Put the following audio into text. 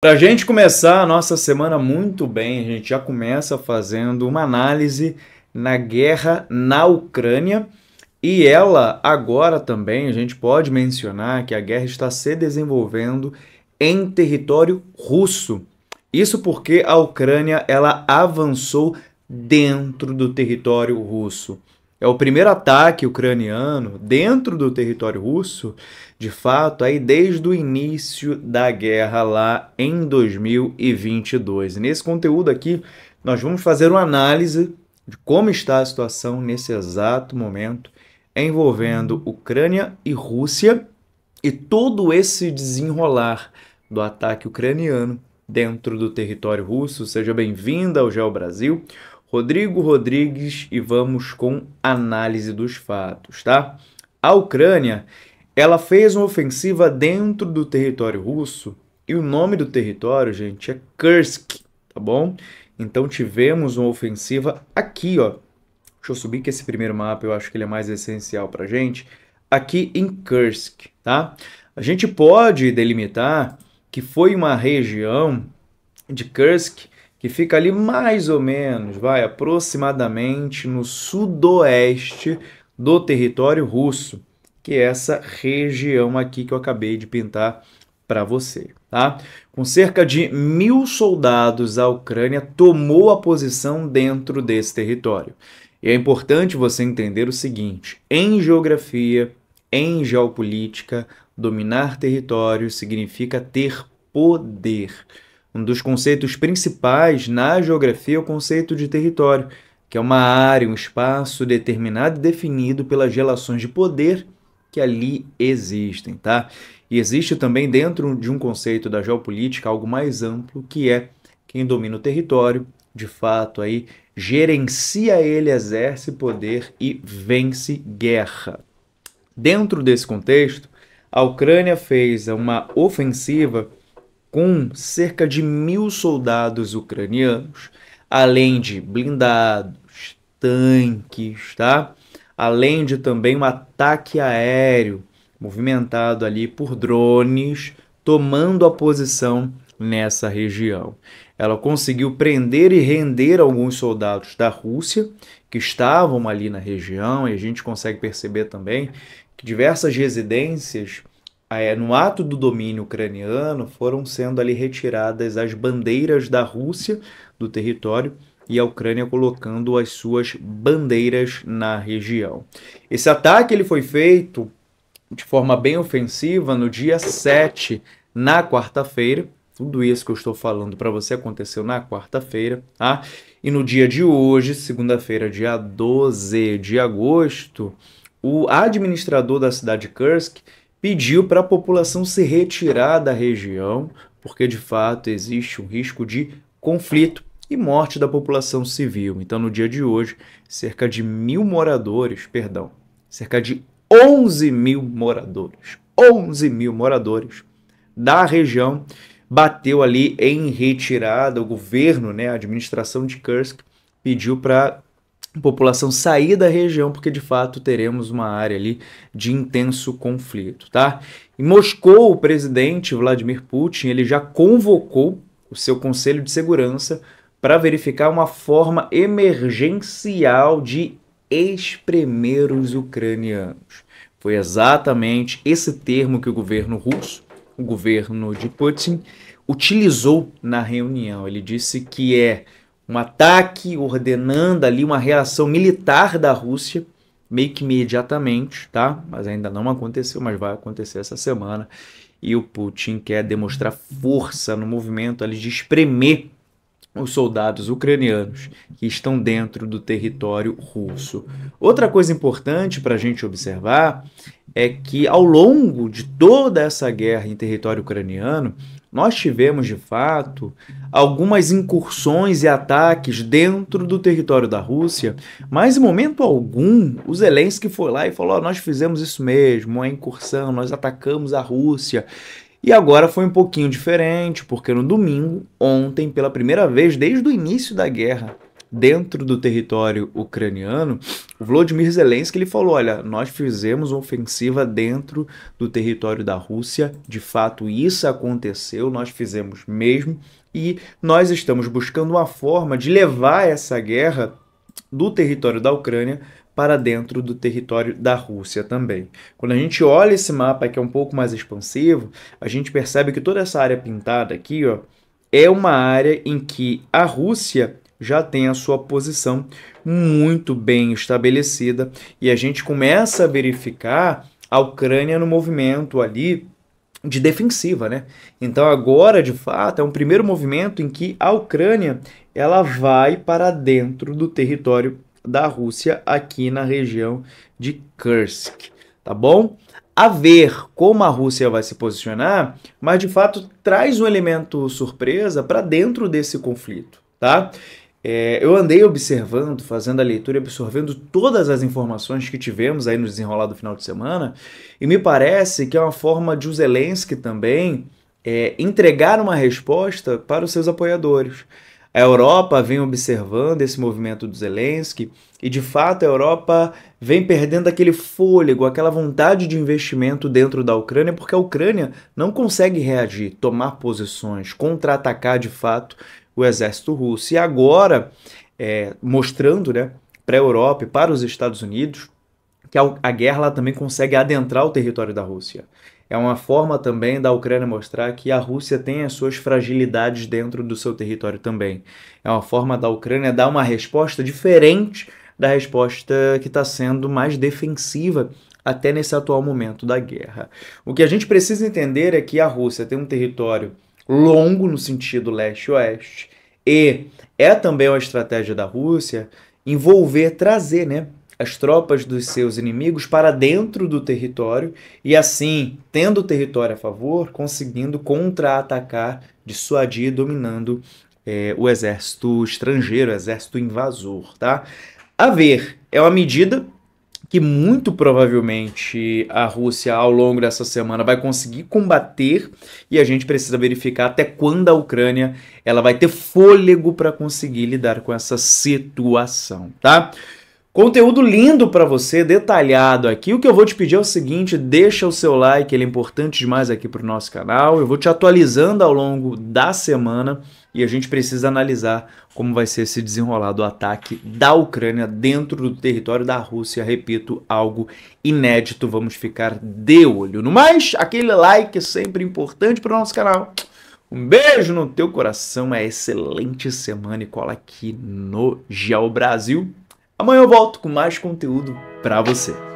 Para a gente começar a nossa semana muito bem, a gente já começa fazendo uma análise na guerra na Ucrânia e ela agora também a gente pode mencionar que a guerra está se desenvolvendo em território russo. Isso porque a Ucrânia ela avançou dentro do território russo. É o primeiro ataque ucraniano dentro do território russo, de fato, aí desde o início da guerra lá em 2022. E nesse conteúdo aqui, nós vamos fazer uma análise de como está a situação nesse exato momento envolvendo Ucrânia e Rússia e todo esse desenrolar do ataque ucraniano dentro do território russo. Seja bem-vinda ao Geo Brasil. Rodrigo Rodrigues e vamos com análise dos fatos, tá? A Ucrânia, ela fez uma ofensiva dentro do território russo e o nome do território, gente, é Kursk, tá bom? Então tivemos uma ofensiva aqui, ó. Deixa eu subir que esse primeiro mapa eu acho que ele é mais essencial pra gente. Aqui em Kursk, tá? A gente pode delimitar que foi uma região de Kursk que fica ali mais ou menos, vai aproximadamente no sudoeste do território russo, que é essa região aqui que eu acabei de pintar para você, tá? Com cerca de mil soldados, a Ucrânia tomou a posição dentro desse território. E é importante você entender o seguinte: em geografia, em geopolítica, dominar território significa ter poder. Um dos conceitos principais na geografia é o conceito de território, que é uma área, um espaço determinado e definido pelas relações de poder que ali existem, tá? E existe também dentro de um conceito da geopolítica algo mais amplo, que é quem domina o território, de fato aí gerencia ele, exerce poder e vence guerra. Dentro desse contexto, a Ucrânia fez uma ofensiva com cerca de mil soldados ucranianos, além de blindados, tanques, tá? além de também um ataque aéreo movimentado ali por drones, tomando a posição nessa região. Ela conseguiu prender e render alguns soldados da Rússia que estavam ali na região, e a gente consegue perceber também que diversas residências ah, é, no ato do domínio ucraniano, foram sendo ali retiradas as bandeiras da Rússia do território e a Ucrânia colocando as suas bandeiras na região. Esse ataque ele foi feito de forma bem ofensiva no dia 7, na quarta-feira. Tudo isso que eu estou falando para você aconteceu na quarta-feira, tá? E no dia de hoje, segunda-feira, dia 12 de agosto, o administrador da cidade de Kursk pediu para a população se retirar da região, porque de fato existe um risco de conflito e morte da população civil. Então, no dia de hoje, cerca de mil moradores, perdão, cerca de 11 mil moradores, 11 mil moradores da região bateu ali em retirada. O governo, né, a administração de Kursk, pediu para população sair da região, porque de fato teremos uma área ali de intenso conflito, tá? Em Moscou, o presidente Vladimir Putin, ele já convocou o seu Conselho de Segurança para verificar uma forma emergencial de espremer os ucranianos. Foi exatamente esse termo que o governo russo, o governo de Putin, utilizou na reunião. Ele disse que é um ataque, ordenando ali uma reação militar da Rússia, meio que imediatamente, tá? Mas ainda não aconteceu, mas vai acontecer essa semana. E o Putin quer demonstrar força no movimento ali de espremer os soldados ucranianos que estão dentro do território russo. Outra coisa importante para a gente observar é que ao longo de toda essa guerra em território ucraniano, nós tivemos de fato algumas incursões e ataques dentro do território da Rússia, mas em momento algum o Zelensky foi lá e falou: oh, Nós fizemos isso mesmo, a é incursão, nós atacamos a Rússia. E agora foi um pouquinho diferente, porque no domingo, ontem, pela primeira vez desde o início da guerra, dentro do território ucraniano, o Vladimir Zelensky ele falou: olha, nós fizemos uma ofensiva dentro do território da Rússia, de fato isso aconteceu, nós fizemos mesmo, e nós estamos buscando uma forma de levar essa guerra do território da Ucrânia para dentro do território da Rússia também. Quando a gente olha esse mapa que é um pouco mais expansivo, a gente percebe que toda essa área pintada aqui ó, é uma área em que a Rússia já tem a sua posição muito bem estabelecida e a gente começa a verificar a Ucrânia no movimento ali de defensiva, né? Então agora, de fato, é um primeiro movimento em que a Ucrânia ela vai para dentro do território da Rússia aqui na região de Kursk, tá bom? A ver como a Rússia vai se posicionar, mas de fato traz um elemento surpresa para dentro desse conflito, tá? É, eu andei observando, fazendo a leitura e absorvendo todas as informações que tivemos aí no desenrolar do final de semana, e me parece que é uma forma de o Zelensky também é, entregar uma resposta para os seus apoiadores. A Europa vem observando esse movimento do Zelensky e, de fato, a Europa vem perdendo aquele fôlego, aquela vontade de investimento dentro da Ucrânia, porque a Ucrânia não consegue reagir, tomar posições, contra-atacar de fato o exército russo. E agora, é, mostrando né, para a Europa e para os Estados Unidos que a, a guerra também consegue adentrar o território da Rússia. É uma forma também da Ucrânia mostrar que a Rússia tem as suas fragilidades dentro do seu território também. É uma forma da Ucrânia dar uma resposta diferente da resposta que está sendo mais defensiva até nesse atual momento da guerra. O que a gente precisa entender é que a Rússia tem um território longo no sentido leste-oeste, e é também uma estratégia da Rússia envolver, trazer né, as tropas dos seus inimigos para dentro do território e, assim, tendo o território a favor, conseguindo contra-atacar, dissuadir, dominando é, o exército estrangeiro, o exército invasor. Tá? A ver, é uma medida que muito provavelmente a Rússia ao longo dessa semana vai conseguir combater e a gente precisa verificar até quando a Ucrânia ela vai ter fôlego para conseguir lidar com essa situação, tá? Conteúdo lindo para você, detalhado aqui. O que eu vou te pedir é o seguinte: deixa o seu like, ele é importante demais aqui para o nosso canal. Eu vou te atualizando ao longo da semana e a gente precisa analisar como vai ser se desenrolado o ataque da Ucrânia dentro do território da Rússia. Repito, algo inédito. Vamos ficar de olho. No mais, aquele like é sempre importante para o nosso canal. Um beijo no teu coração, uma é excelente semana e cola aqui no Geo Brasil. Amanhã eu volto com mais conteúdo para você.